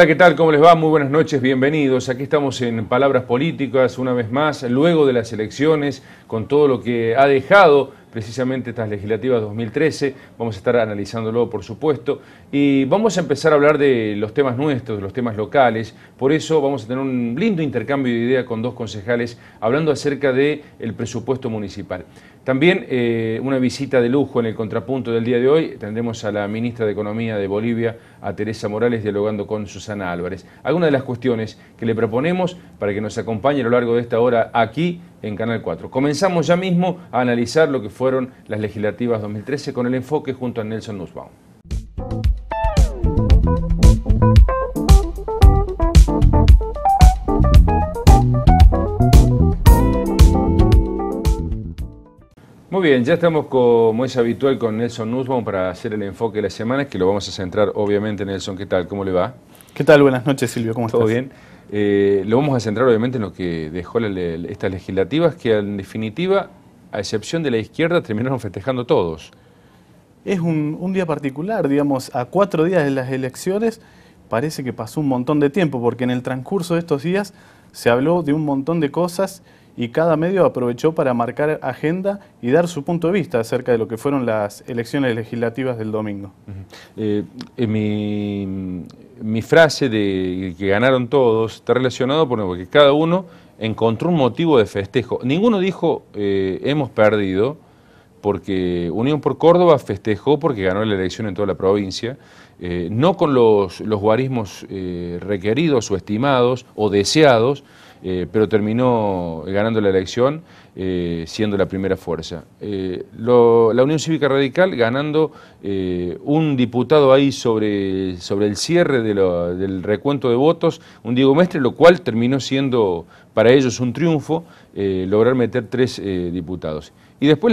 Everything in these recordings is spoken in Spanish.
Hola, ¿qué tal? ¿Cómo les va? Muy buenas noches, bienvenidos. Aquí estamos en Palabras Políticas, una vez más, luego de las elecciones, con todo lo que ha dejado precisamente estas legislativas 2013. Vamos a estar analizándolo, por supuesto. Y vamos a empezar a hablar de los temas nuestros, los temas locales. Por eso vamos a tener un lindo intercambio de ideas con dos concejales hablando acerca del el presupuesto municipal. También eh, una visita de lujo en el contrapunto del día de hoy. Tendremos a la ministra de Economía de Bolivia, a Teresa Morales, dialogando con Susana Álvarez. Algunas de las cuestiones que le proponemos para que nos acompañe a lo largo de esta hora aquí en Canal 4. Comenzamos ya mismo a analizar lo que fueron las legislativas 2013 con el enfoque junto a Nelson Nussbaum. Muy bien, ya estamos como es habitual con Nelson Nussbaum para hacer el enfoque de la semana, que lo vamos a centrar obviamente, Nelson, ¿qué tal? ¿Cómo le va? ¿Qué tal? Buenas noches, Silvio, ¿cómo estás? Todo bien. Eh, lo vamos a centrar obviamente en lo que dejó estas legislativas, que en definitiva, a excepción de la izquierda, terminaron festejando todos. Es un, día particular, digamos, a cuatro días de las elecciones parece que pasó un montón de tiempo, porque en el transcurso de estos días se habló de un montón de cosas y cada medio aprovechó para marcar agenda y dar su punto de vista acerca de lo que fueron las elecciones legislativas del domingo. Eh, en mi mi frase de que ganaron todos está relacionado porque cada uno encontró un motivo de festejo. Ninguno dijo eh, hemos perdido porque Unión por Córdoba festejó porque ganó la elección en toda la provincia, eh, no con los, guarismos eh, requeridos o estimados o deseados, eh, pero terminó eh, ganando la elección eh, siendo la primera fuerza. la Unión Cívica Radical ganando un diputado ahí sobre, el cierre del recuento de votos, un Diego Mestre, lo cual terminó siendo para ellos un triunfo lograr meter tres diputados. Y después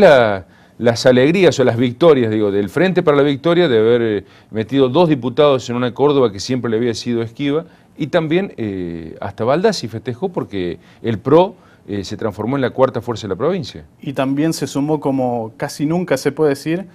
las alegrías o las victorias, digo, del Frente para la Victoria, de haber metido dos diputados en una Córdoba que siempre le había sido esquiva, y también eh, hasta hasta y festejó porque el PRO eh, se transformó en la cuarta fuerza de la provincia. Y también se sumó, como casi nunca se puede decir,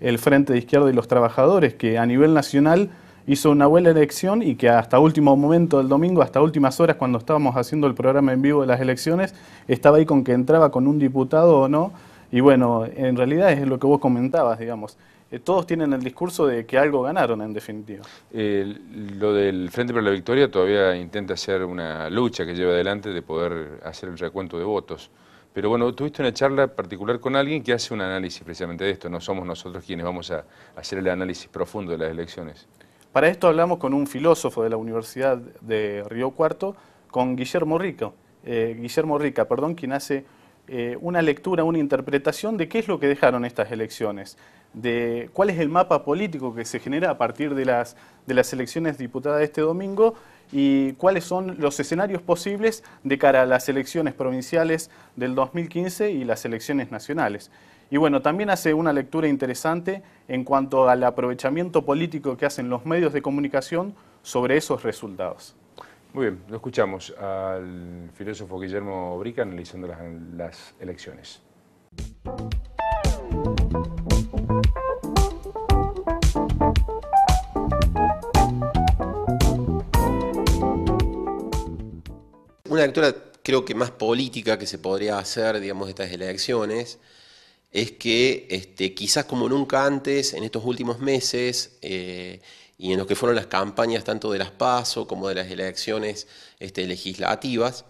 el Frente de Izquierda y los Trabajadores, que a nivel nacional hizo una buena elección y que hasta último momento del domingo, hasta últimas horas cuando estábamos haciendo el programa en vivo de las elecciones, estaba ahí con que entraba con un diputado o no. Y bueno, en realidad es lo que vos comentabas, digamos. Eh, todos tienen el discurso de que algo ganaron, en definitiva. Eh, lo del Frente para la Victoria todavía intenta hacer una lucha que lleva adelante de poder hacer el recuento de votos. Pero bueno, tuviste una charla particular con alguien que hace un análisis precisamente de esto. No somos nosotros quienes vamos a hacer el análisis profundo de las elecciones. Para esto hablamos con un filósofo de la Universidad de Río Cuarto, con Guillermo Rico, eh, Guillermo Rica, perdón, quien hace eh, una lectura, una interpretación de qué es lo que dejaron estas elecciones, de cuál es el mapa político que se genera a partir de las, de las elecciones diputadas de este domingo y cuáles son los escenarios posibles de cara a las elecciones provinciales del 2015 y las elecciones nacionales. Y bueno, también hace una lectura interesante en cuanto al aprovechamiento político que hacen los medios de comunicación sobre esos resultados. Muy bien, lo escuchamos al filósofo Guillermo Brica analizando las, elecciones. Una lectura creo que más política que se podría hacer, digamos, de estas elecciones, es que este, quizás como nunca antes, en estos últimos meses, eh, y en lo que fueron las campañas tanto de las PASO como de las elecciones este, legislativas,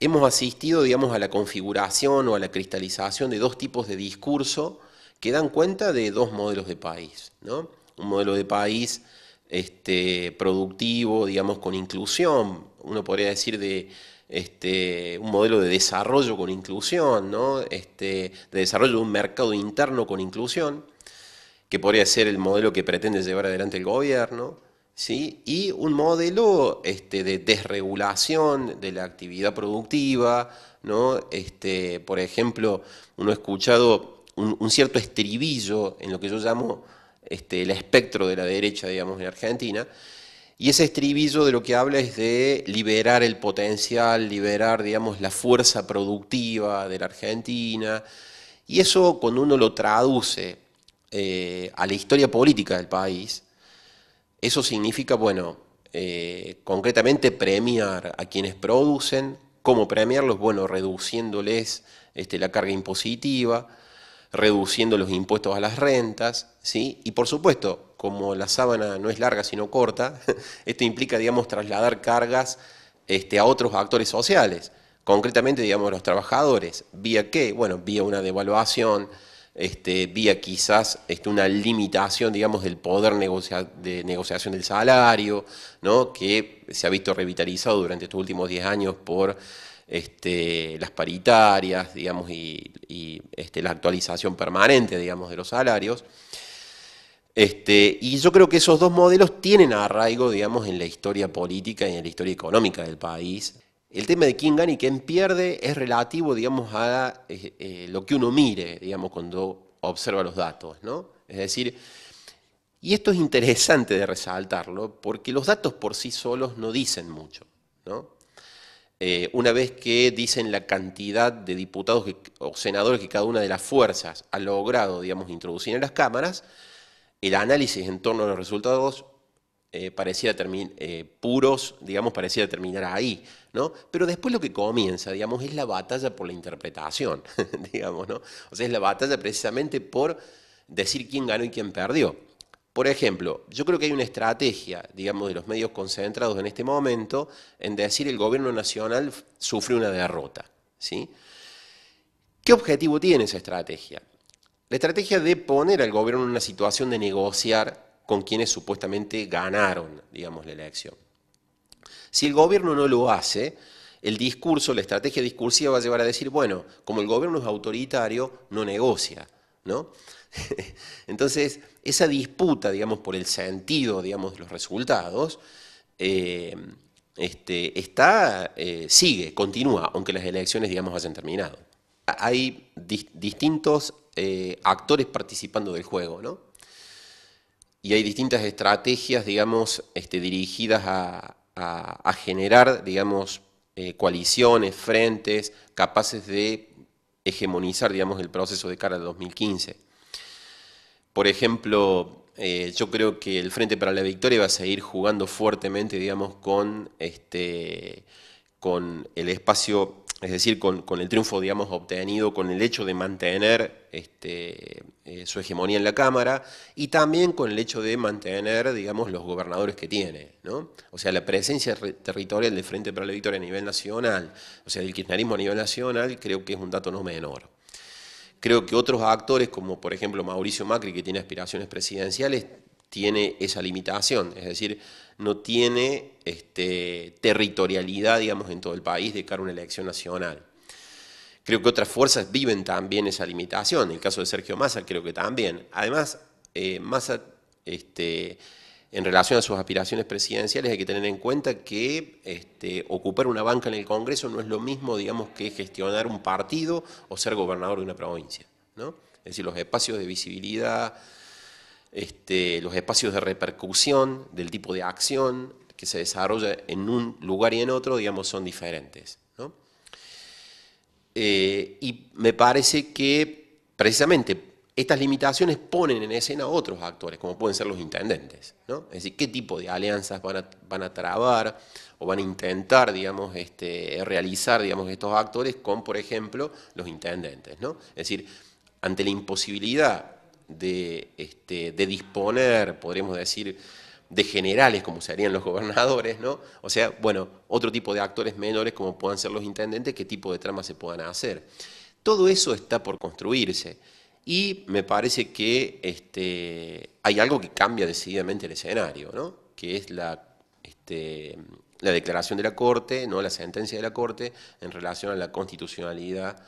hemos asistido, digamos, a la configuración o a la cristalización de dos tipos de discurso que dan cuenta de dos modelos de país, ¿no? Un modelo de país este, productivo, digamos, con inclusión, uno podría decir de este, un modelo de desarrollo con inclusión, este, de desarrollo de un mercado interno con inclusión, que podría ser el modelo que pretende llevar adelante el gobierno, ¿sí? y un modelo este, de desregulación de la actividad productiva. ¿no? Este, por ejemplo, uno ha escuchado un, cierto estribillo en lo que yo llamo este, el espectro de la derecha, digamos, en Argentina, y ese estribillo de lo que habla es de liberar el potencial, liberar, digamos, la fuerza productiva de la Argentina. Y eso cuando uno lo traduce eh, a la historia política del país, eso significa, bueno, eh, concretamente premiar a quienes producen, cómo premiarlos, bueno, reduciéndoles este, la carga impositiva, reduciendo los impuestos a las rentas, ¿sí? Y por supuesto, como la sábana no es larga sino corta, esto implica, digamos, trasladar cargas este, a otros actores sociales, concretamente, digamos, los trabajadores, vía qué, bueno, vía una devaluación, este, vía quizás este, una limitación, digamos, del poder de negociación del salario, que se ha visto revitalizado durante estos últimos 10 años por este, las paritarias, digamos, y, la actualización permanente, digamos, de los salarios. y yo creo que esos dos modelos tienen arraigo, digamos, en la historia política y en la historia económica del país el tema de quién gana y quién pierde es relativo, digamos, a eh, eh, lo que uno mire, digamos, cuando observa los datos, ¿no? Es decir, y esto es interesante de resaltarlo, porque los datos por sí solos no dicen mucho, eh, una vez que dicen la cantidad de diputados o senadores que cada una de las fuerzas ha logrado, digamos, introducir en las cámaras, el análisis en torno a los resultados eh, pareciera eh, puros, digamos, pareciera terminar ahí, ¿no? Pero después lo que comienza, digamos, es la batalla por la interpretación, digamos, ¿no? O sea, es la batalla precisamente por decir quién ganó y quién perdió. Por ejemplo, yo creo que hay una estrategia, digamos, de los medios concentrados en este momento en decir el gobierno nacional sufre una derrota, ¿sí? ¿Qué objetivo tiene esa estrategia? La estrategia de poner al gobierno en una situación de negociar con quienes supuestamente ganaron, digamos, la elección. Si el gobierno no lo hace, el discurso, la estrategia discursiva va a llevar a decir, bueno, como el gobierno es autoritario, no negocia, ¿no? Entonces, esa disputa, digamos, por el sentido, digamos, de los resultados, eh, este, está, eh, sigue, continúa, aunque las elecciones, digamos, hayan terminado. Hay distintos eh, actores participando del juego, ¿no? y hay distintas estrategias, digamos, este, dirigidas a, generar, digamos, eh, coaliciones, frentes capaces de hegemonizar, digamos, el proceso de cara al 2015. Por ejemplo, eh, yo creo que el Frente para la Victoria va a seguir jugando fuertemente, digamos, con, este, con el espacio es decir, con, el triunfo, digamos, obtenido con el hecho de mantener este, eh, su hegemonía en la Cámara y también con el hecho de mantener, digamos, los gobernadores que tiene, ¿no? O sea, la presencia territorial del Frente para la Victoria a nivel nacional, o sea, el kirchnerismo a nivel nacional, creo que es un dato no menor. Creo que otros actores, como por ejemplo Mauricio Macri, que tiene aspiraciones presidenciales, tiene esa limitación, es decir, no tiene este, territorialidad, digamos, en todo el país de cara a una elección nacional. Creo que otras fuerzas viven también esa limitación, en el caso de Sergio Massa creo que también. Además, eh, Massa, este, en relación a sus aspiraciones presidenciales, hay que tener en cuenta que este, ocupar una banca en el Congreso no es lo mismo, digamos, que gestionar un partido o ser gobernador de una provincia, ¿no? Es decir, los espacios de visibilidad este, los espacios de repercusión, del tipo de acción que se desarrolla en un lugar y en otro, digamos, son diferentes. Eh, y me parece que precisamente estas limitaciones ponen en escena a otros actores, como pueden ser los intendentes. Es decir, qué tipo de alianzas van a, trabar o van a intentar, digamos, este, realizar, digamos, estos actores con, por ejemplo, los intendentes. Es decir, ante la imposibilidad este, de, disponer, podríamos decir, de generales, como serían los gobernadores, ¿no? O sea, bueno, otro tipo de actores menores, como puedan ser los intendentes, qué tipo de tramas se puedan hacer. Todo eso está por construirse. Y me parece que este, hay algo que cambia decididamente el escenario, ¿no? Que es la, este, la declaración de la Corte, ¿no? La sentencia de la Corte en relación a la constitucionalidad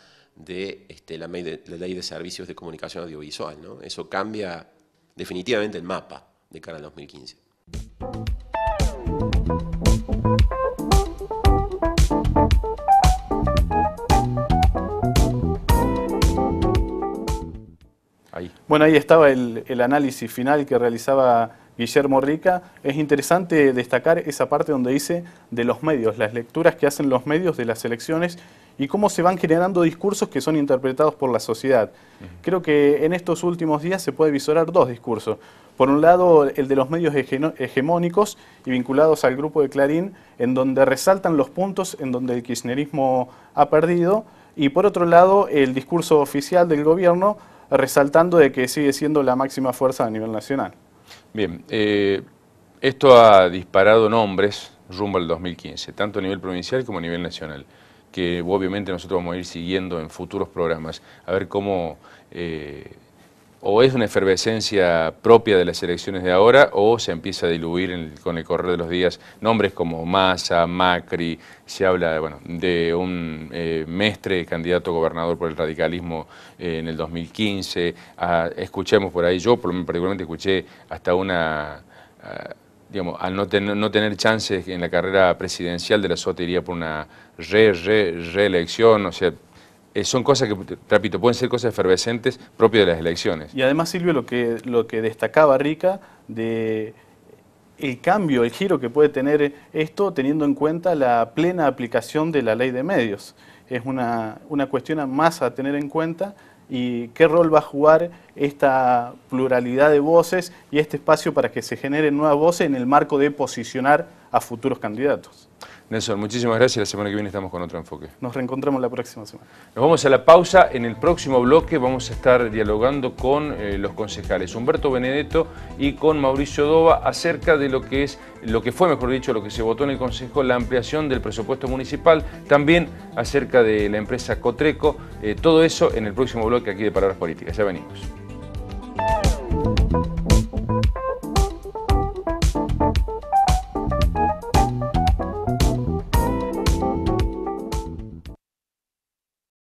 este, de la, ley de, servicios de comunicación audiovisual. Eso cambia definitivamente el mapa de cara al 2015. Bueno, ahí estaba el, el análisis final que realizaba Guillermo Rica, es interesante destacar esa parte donde dice de los medios, las lecturas que hacen los medios de las elecciones y cómo se van generando discursos que son interpretados por la sociedad. Creo que en estos últimos días se puede visorar dos discursos. Por un lado, el de los medios hegemónicos y vinculados al grupo de Clarín, en donde resaltan los puntos en donde el kirchnerismo ha perdido, y por otro lado, el discurso oficial del gobierno, resaltando de que sigue siendo la máxima fuerza a nivel nacional. Bien, eh, esto ha disparado nombres rumbo al 2015, tanto a nivel provincial como a nivel nacional que obviamente nosotros vamos a ir siguiendo en futuros programas, a ver cómo eh, o es una efervescencia propia de las elecciones de ahora o se empieza a diluir con el correr de los días nombres como Massa, Macri, se habla de un eh, mestre candidato a gobernador por el radicalismo eh, en el 2015, escuchemos por ahí, yo particularmente escuché hasta una digamos, al no, tener chances en la carrera presidencial de la SOTA iría por una re, re, reelección, o sea, eh, son cosas que, repito, pueden ser cosas efervescentes propias de las elecciones. Y además, Silvio, lo que, lo que destacaba Rica de el cambio, el giro que puede tener esto teniendo en cuenta la plena aplicación de la ley de medios. Es una, una cuestión más a tener en cuenta y qué rol va a jugar esta pluralidad de voces y este espacio para que se generen nuevas voces en el marco de posicionar a futuros candidatos. Nelson, muchísimas gracias. La semana que viene estamos con otro enfoque. Nos reencontramos la próxima semana. Nos vamos a la pausa. En el próximo bloque vamos a estar dialogando con eh, los concejales Humberto Benedetto y con Mauricio Dova acerca de lo que es, lo que fue, mejor dicho, lo que se votó en el Consejo, la ampliación del presupuesto municipal, también acerca de la empresa Cotreco. Eh, todo eso en el próximo bloque aquí de Palabras Políticas. Ya venimos.